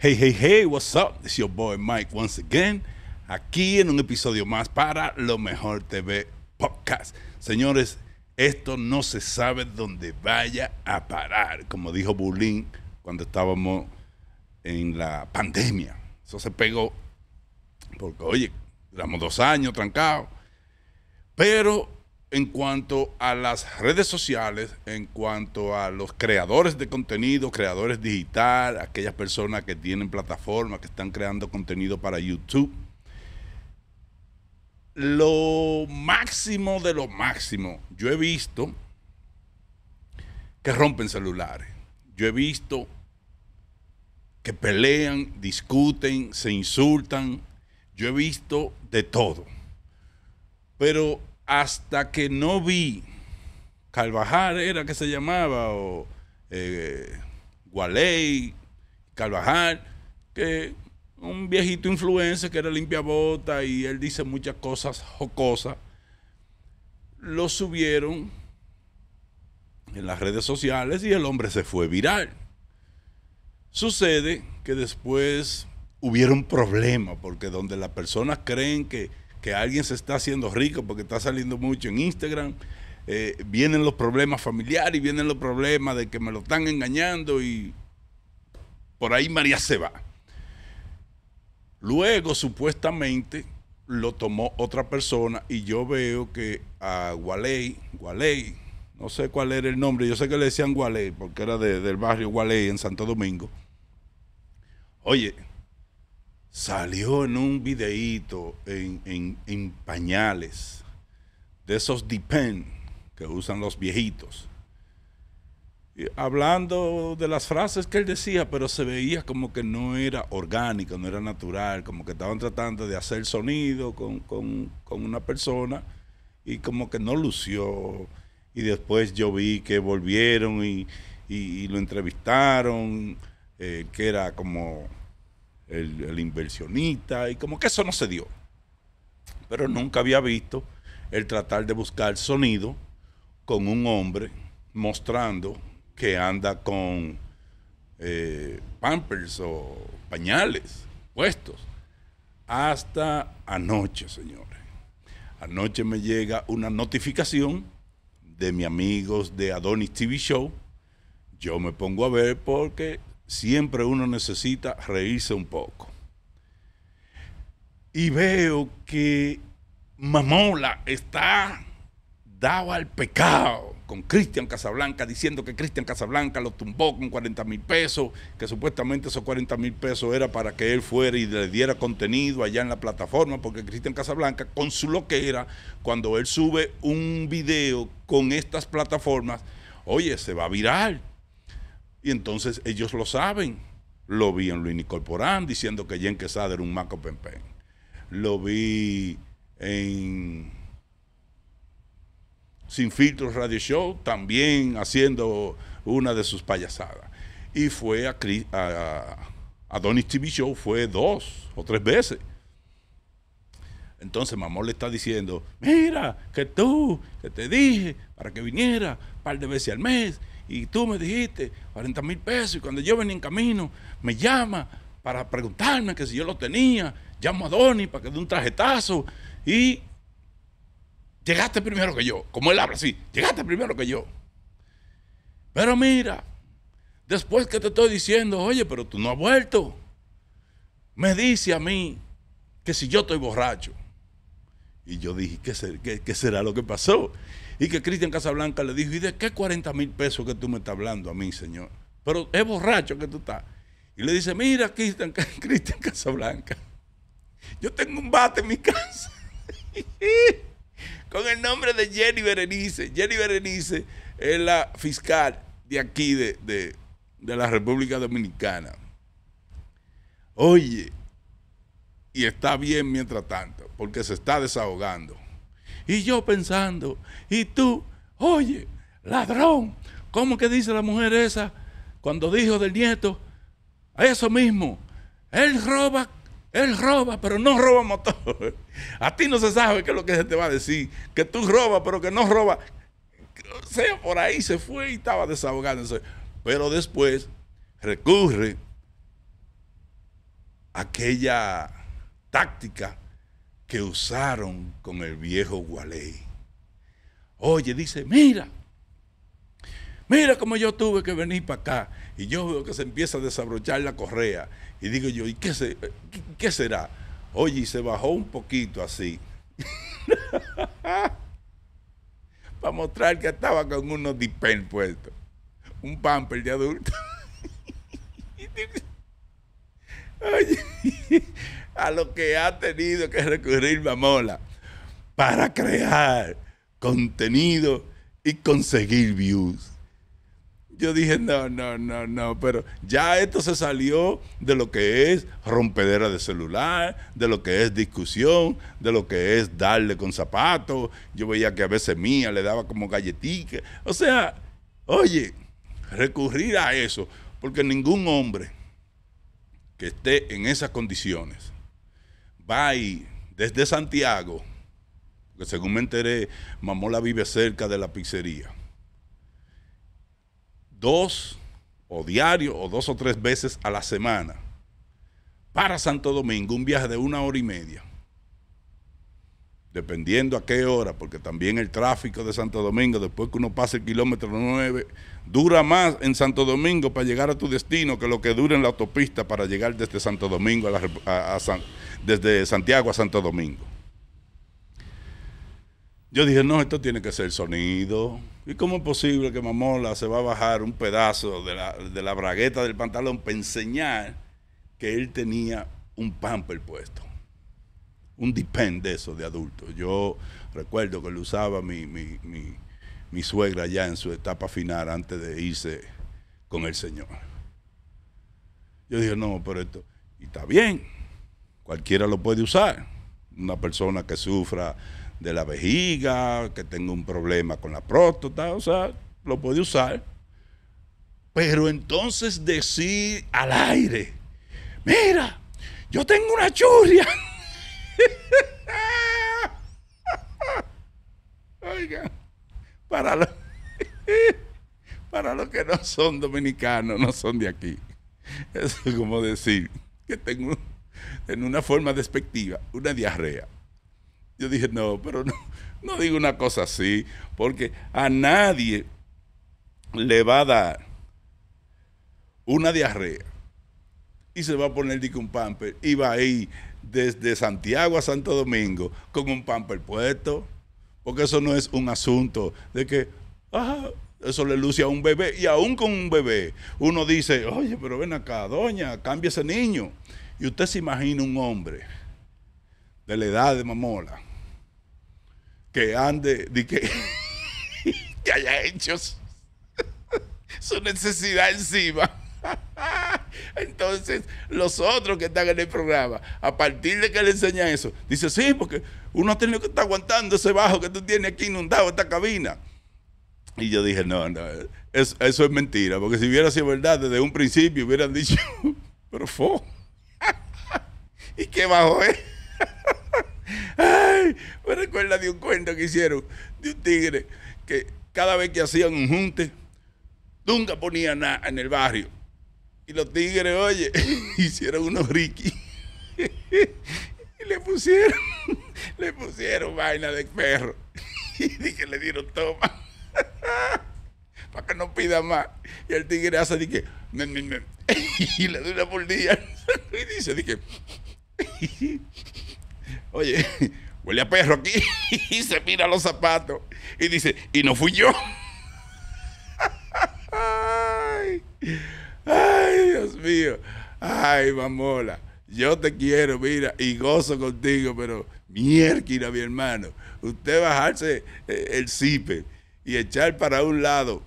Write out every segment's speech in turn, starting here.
Hey, hey, hey, what's up? It's your boy Mike once again, aquí en un episodio más para Lo Mejor TV Podcast. Señores, esto no se sabe dónde vaya a parar, como dijo Bulín cuando estábamos en la pandemia. Eso se pegó porque, oye, éramos dos años trancados. Pero en cuanto a las redes sociales, en cuanto a los creadores de contenido, creadores digital, aquellas personas que tienen plataformas, que están creando contenido para YouTube, lo máximo de lo máximo, yo he visto que rompen celulares. Yo he visto que pelean, discuten, se insultan. Yo he visto de todo. Pero hasta que no vi Carvajal era que se llamaba, o eh, Gualey, Carvajal, que un viejito influencer que era limpia bota y él dice muchas cosas jocosas, lo subieron en las redes sociales y el hombre se fue viral. Sucede que después un problema, porque donde las personas creen que que alguien se está haciendo rico porque está saliendo mucho en Instagram. Eh, vienen los problemas familiares, y vienen los problemas de que me lo están engañando y por ahí María se va. Luego, supuestamente, lo tomó otra persona y yo veo que a Gualey, Gualey, no sé cuál era el nombre, yo sé que le decían Gualey porque era del barrio Gualey en Santo Domingo. Oye, salió en un videíto en, en, pañales de esos depend que usan los viejitos. Y hablando de las frases que él decía, pero se veía como que no era orgánico, no era natural, como que estaban tratando de hacer sonido con, una persona y como que no lució. Y después yo vi que volvieron y, lo entrevistaron, eh, que era como el, inversionista, y como que eso no se dio. Pero nunca había visto el tratar de buscar sonido con un hombre mostrando que anda con eh, pampers o pañales puestos. Hasta anoche, señores. Anoche me llega una notificación de mis amigos de Adonis TV Show. Yo me pongo a ver porque siempre uno necesita reírse un poco. Y veo que Mamola está dado al pecado con Cristian Casablanca, diciendo que Cristian Casablanca lo tumbó con 40 mil pesos, que supuestamente esos 40 mil pesos era para que él fuera y le diera contenido allá en la plataforma, porque Cristian Casablanca, con su loquera, cuando él sube un video con estas plataformas, oye, se va a viral. Y entonces ellos lo saben. Lo vi en lo diciendo diciendo que Jen Quesada era un maco pempen. Lo vi en Sin Filtros Radio Show también haciendo una de sus payasadas. Y fue a, a, a Donny's TV Show, fue dos o tres veces. Entonces Mamón le está diciendo, mira, que tú, que te dije para que viniera un par de veces al mes y tú me dijiste 40 mil pesos y cuando yo venía en camino me llama para preguntarme que si yo lo tenía, llamo a Donny para que dé un trajetazo y llegaste primero que yo, como él habla así, llegaste primero que yo. Pero mira, después que te estoy diciendo, oye, pero tú no has vuelto, me dice a mí que si yo estoy borracho, y yo dije, ¿qué, será lo que pasó? Y que Cristian Casablanca le dijo, ¿y de qué 40 mil pesos que tú me estás hablando a mí, señor? Pero es borracho que tú estás. Y le dice, mira, Cristian, Cristian Casablanca, yo tengo un bate en mi casa con el nombre de Jenny Berenice. Jenny Berenice es la fiscal de aquí, de, de la República Dominicana. Oye, y está bien mientras tanto, porque se está desahogando. Y yo pensando, y tú, oye, ladrón, ¿cómo que dice la mujer esa cuando dijo del nieto? Eso mismo, él roba, él roba, pero no roba motor. A ti no se sabe qué es lo que se te va a decir, que tú robas, pero que no roba. O sea, por ahí se fue y estaba desahogándose. Pero después recurre aquella táctica que usaron con el viejo Gualey. Oye, dice, mira, mira cómo yo tuve que venir para acá. Y yo veo que se empieza a desabrochar la correa. Y digo yo, ¿y qué, se, qué, será? Oye, y se bajó un poquito así. para mostrar que estaba con unos dipen puestos. Un pamper de adulto. Oye. a lo que ha tenido que recurrir Mamola para crear contenido y conseguir views. Yo dije, no, no, no, no, pero ya esto se salió de lo que es rompedera de celular, de lo que es discusión, de lo que es darle con zapatos. Yo veía que a veces mía le daba como galletica. O sea, oye, recurrir a eso, porque ningún hombre que esté en esas condiciones va desde Santiago, que según me enteré, Mamola vive cerca de la pizzería. Dos o diario o dos o tres veces a la semana para Santo Domingo, un viaje de una hora y media dependiendo a qué hora, porque también el tráfico de Santo Domingo, después que uno pasa el kilómetro 9, dura más en Santo Domingo para llegar a tu destino que lo que dura en la autopista para llegar desde Santo Domingo a, desde Santiago a Santo Domingo. Yo dije, no, esto tiene que ser sonido. ¿Y cómo es posible que Mamola se va a bajar un pedazo de la, de la bragueta del pantalón para enseñar que él tenía un pamper puesto? un depend de eso, de adulto. Yo recuerdo que lo usaba mi, mi suegra ya en su etapa final antes de irse con el Señor. Yo dije, no, pero esto, y está bien, cualquiera lo puede usar. Una persona que sufra de la vejiga, que tenga un problema con la próstata, o sea, lo puede usar. Pero entonces decir al aire, mira, yo tengo una churria. Oiga, para los para los que no son dominicanos, no son de aquí. es como decir que tengo en una forma despectiva una diarrea. Yo dije, no, pero no, no digo una cosa así, porque a nadie le va a dar una diarrea y se va a poner un pamper y va a ir desde Santiago a Santo Domingo con un pamper puesto. Porque eso no es un asunto de que, ah, eso le luce a un bebé. Y aún con un bebé, uno dice, oye, pero ven acá, doña, cambia ese niño. Y usted se imagina un hombre de la edad de mamola que ande, de que, que haya hecho su necesidad encima. Entonces, los otros que están en el programa, a partir de que le enseñan eso, dice, sí, porque uno ha tenido que estar aguantando ese bajo que tú tienes aquí inundado, esta cabina. Y yo dije, no, no, eso, es mentira, porque si hubiera sido verdad, desde un principio hubieran dicho, pero fo, ¿y qué bajo es? Ay, me recuerda de un cuento que hicieron de un tigre que cada vez que hacían un junte, nunca ponía nada en el barrio. Y los tigres, oye, hicieron unos Ricky. y le pusieron, le pusieron vaina de perro. y dije, le dieron toma. Para que no pida más. Y el tigre hace, dije, y le doy una día. y dice, dije, oye, huele a perro aquí. y se mira los zapatos. Y dice, y no fui yo. Ay. Ay. Dios mío. Ay, mamola. Yo te quiero, mira, y gozo contigo, pero mierda, mi hermano. Usted bajarse eh, el cipe y echar para un lado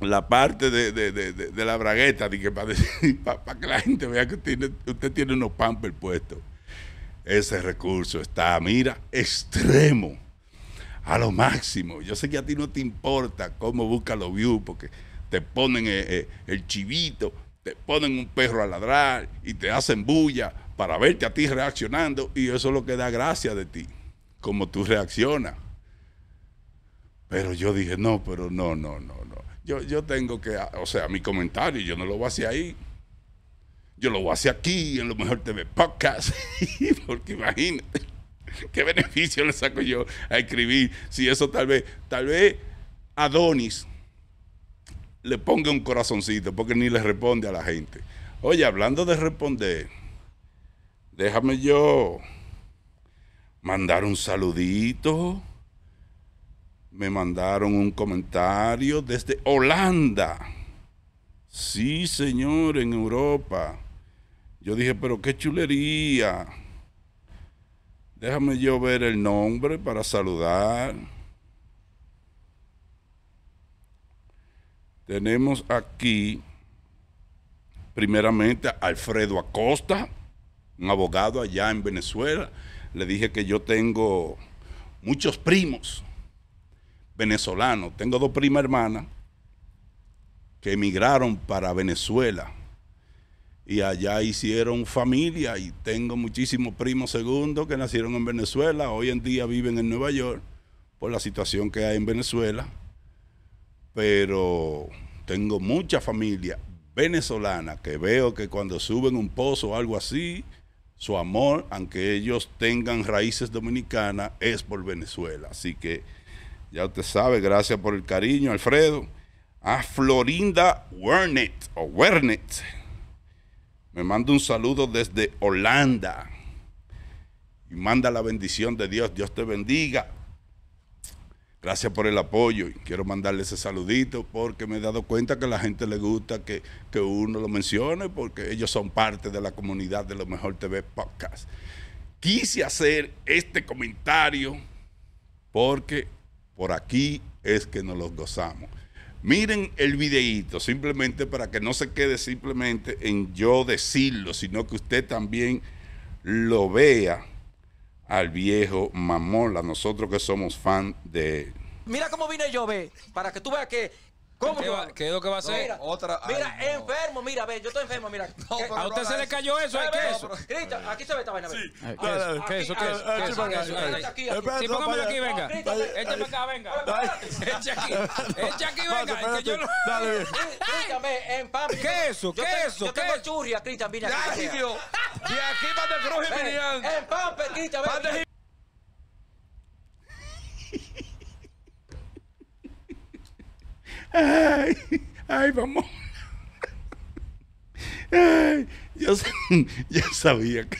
la parte de, la bragueta, de que para, que la gente vea que usted tiene unos pampers puestos. Ese recurso está, mira, extremo, a lo máximo. Yo sé que a ti no te importa cómo busca los views, porque te ponen eh, eh, el chivito, te ponen un perro a ladrar y te hacen bulla para verte a ti reaccionando y eso es lo que da gracia de ti, como tú reaccionas. Pero yo dije, no, pero no, no, no, no. Yo, yo tengo que, ah, o sea, mi comentario, yo no lo voy a hacer ahí. Yo lo voy a hacer aquí, en lo mejor TV Podcast, porque imagínate, qué beneficio le saco yo a escribir si eso tal vez, tal vez Adonis le ponga un corazoncito, porque ni le responde a la gente. Oye, hablando de responder, déjame yo mandar un saludito. Me mandaron un comentario desde Holanda. Sí, señor, en Europa. Yo dije, pero qué chulería. Déjame yo ver el nombre para saludar. Tenemos aquí, primeramente, a Alfredo Acosta, un abogado allá en Venezuela. Le dije que yo tengo muchos primos venezolanos. Tengo dos primas hermanas que emigraron para Venezuela y allá hicieron familia y tengo muchísimos primos segundos que nacieron en Venezuela, hoy en día viven en Nueva York por la situación que hay en Venezuela pero tengo mucha familia venezolana que veo que cuando suben un pozo o algo así, su amor, aunque ellos tengan raíces dominicanas, es por Venezuela. Así que ya usted sabe, gracias por el cariño, Alfredo. A Florinda Wernet o Wernet. Me manda un saludo desde Holanda. Y manda la bendición de Dios. Dios te bendiga. Gracias por el apoyo y quiero mandarle ese saludito porque me he dado cuenta que a la gente le gusta que, uno lo mencione porque ellos son parte de la comunidad de Lo Mejor TV Podcast. Quise hacer este comentario porque por aquí es que nos los gozamos. Miren el videíto, simplemente para que no se quede simplemente en yo decirlo, sino que usted también lo vea al viejo Mamola, nosotros que somos fan de Mira cómo vine yo, ve, para que tú veas que... ¿Cómo es lo que va a hacer? Mira, mira enfermo, mira, ve, yo estoy enfermo, mira. ¿A usted se le cayó eso? ¿Hay aquí se ve esta vaina, ¿Qué es eso? ¿Qué eso? póngamelo aquí, venga. Écheme acá, venga. aquí, echa aquí, venga. Que yo ¿Qué eso? ¿Qué eso? churria, Cristian, mira. ...y aquí para de Cruz y Eh, pan, Ay, ay, vamos. Ay, yo, sabía que.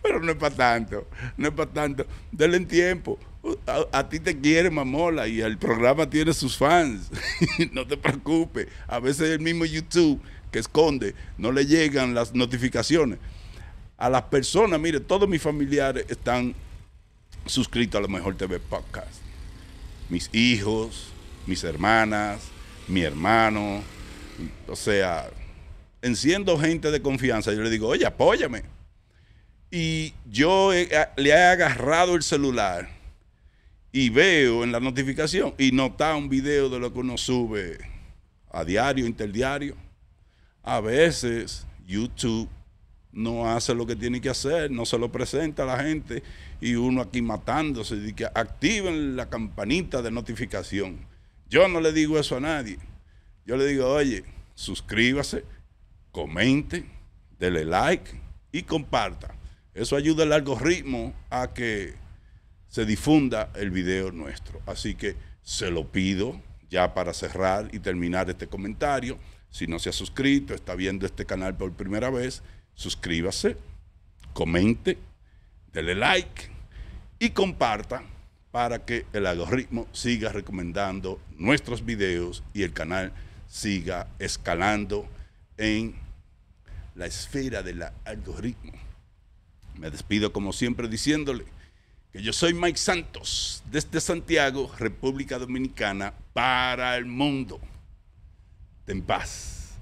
Pero no es para tanto, no es para tanto. Denle tiempo. A, ti te quiere Mamola y el programa tiene sus fans. no te preocupes. A veces el mismo YouTube que esconde, no le llegan las notificaciones. A las personas, mire, todos mis familiares están suscritos a lo Mejor TV Podcast. Mis hijos, mis hermanas, mi hermano, o sea, enciendo gente de confianza. Yo le digo, oye, apóyame. Y yo le he agarrado el celular y veo en la notificación y nota un video de lo que uno sube a diario, interdiario a veces YouTube no hace lo que tiene que hacer, no se lo presenta a la gente y uno aquí matándose, y que activen la campanita de notificación. Yo no le digo eso a nadie. Yo le digo, oye, suscríbase, comente, dele like y comparta. Eso ayuda al algoritmo a que se difunda el video nuestro. Así que se lo pido ya para cerrar y terminar este comentario. Si no se ha suscrito, está viendo este canal por primera vez, suscríbase, comente, dele like y comparta para que el algoritmo siga recomendando nuestros videos y el canal siga escalando en la esfera del algoritmo. Me despido como siempre diciéndole que yo soy Mike Santos desde Santiago, República Dominicana, para el mundo en paz.